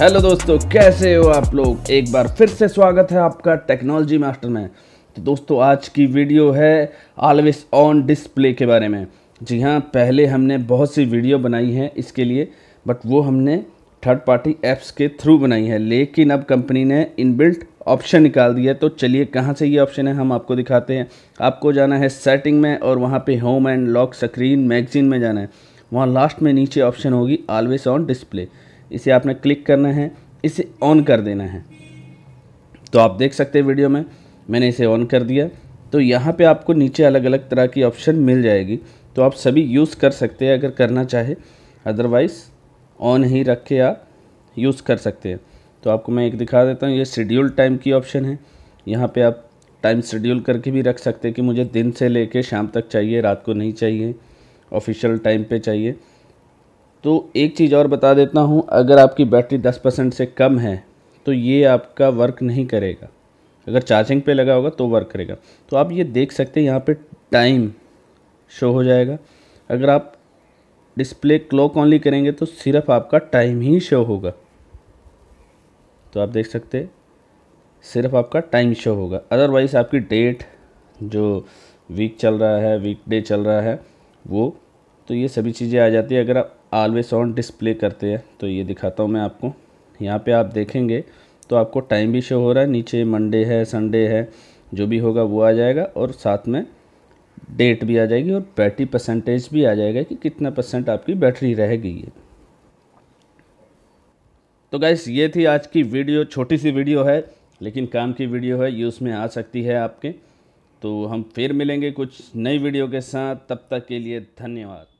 hello दोस्तों कैसे हो आप लोग एक बार फिर से स्वागत है आपका टेक्नोलॉजी मास्टर में तो दोस्तों आज की वीडियो है ऑलवेज ऑन डिस्प्ले के बारे में जी हाँ पहले हमने बहुत सी वीडियो बनाई है इसके लिए बट वो हमने थर्ड पार्टी एप्स के थ्रू बनाई है लेकिन अब कंपनी ने इनबिल्ट ऑप्शन निकाल दिया तो चलिए कहाँ से ये ऑप्शन है हम आपको दिखाते हैं आपको जाना है सेटिंग में और वहाँ पे home and lock screen magazine में जाना है वहाँ लास्ट में नीचे ऑप्शन होगी ऑलवेज ऑन डिस्प्ले इसे आपने क्लिक करना है इसे ऑन कर देना है तो आप देख सकते हैं वीडियो में मैंने इसे ऑन कर दिया तो यहाँ पे आपको नीचे अलग अलग तरह की ऑप्शन मिल जाएगी तो आप सभी यूज़ कर सकते हैं अगर करना चाहे अदरवाइज़ ऑन ही रख के आप यूज़ कर सकते हैं तो आपको मैं एक दिखा देता हूँ ये शेड्यूल टाइम की ऑप्शन है यहाँ पे आप टाइम शेड्यूल करके भी रख सकते हैं कि मुझे दिन से ले शाम तक चाहिए रात को नहीं चाहिए ऑफिशियल टाइम पर चाहिए तो एक चीज़ और बता देता हूँ अगर आपकी बैटरी 10 परसेंट से कम है तो ये आपका वर्क नहीं करेगा अगर चार्जिंग पे लगा होगा तो वर्क करेगा तो आप ये देख सकते हैं यहाँ पे टाइम शो हो जाएगा अगर आप डिस्प्ले क्लॉक ऑनली करेंगे तो सिर्फ आपका टाइम ही शो होगा तो आप देख सकते सिर्फ आपका टाइम शो होगा अदरवाइज़ आपकी डेट जो वीक चल रहा है वीक डे चल रहा है वो तो ये सभी चीज़ें आ जाती है अगर आप ऑलवेज ऑन डिस्प्ले करते हैं तो ये दिखाता हूँ मैं आपको यहाँ पे आप देखेंगे तो आपको टाइम भी शो हो रहा है नीचे मंडे है संडे है जो भी होगा वो आ जाएगा और साथ में डेट भी आ जाएगी और बैटरी परसेंटेज भी आ जाएगा कि कितना परसेंट आपकी बैटरी रहेगी ये तो गैस ये थी आज की वीडियो छोटी सी वीडियो है लेकिन काम की वीडियो है ये उसमें आ सकती है आपके तो हम फिर मिलेंगे कुछ नई वीडियो के साथ तब तक के लिए धन्यवाद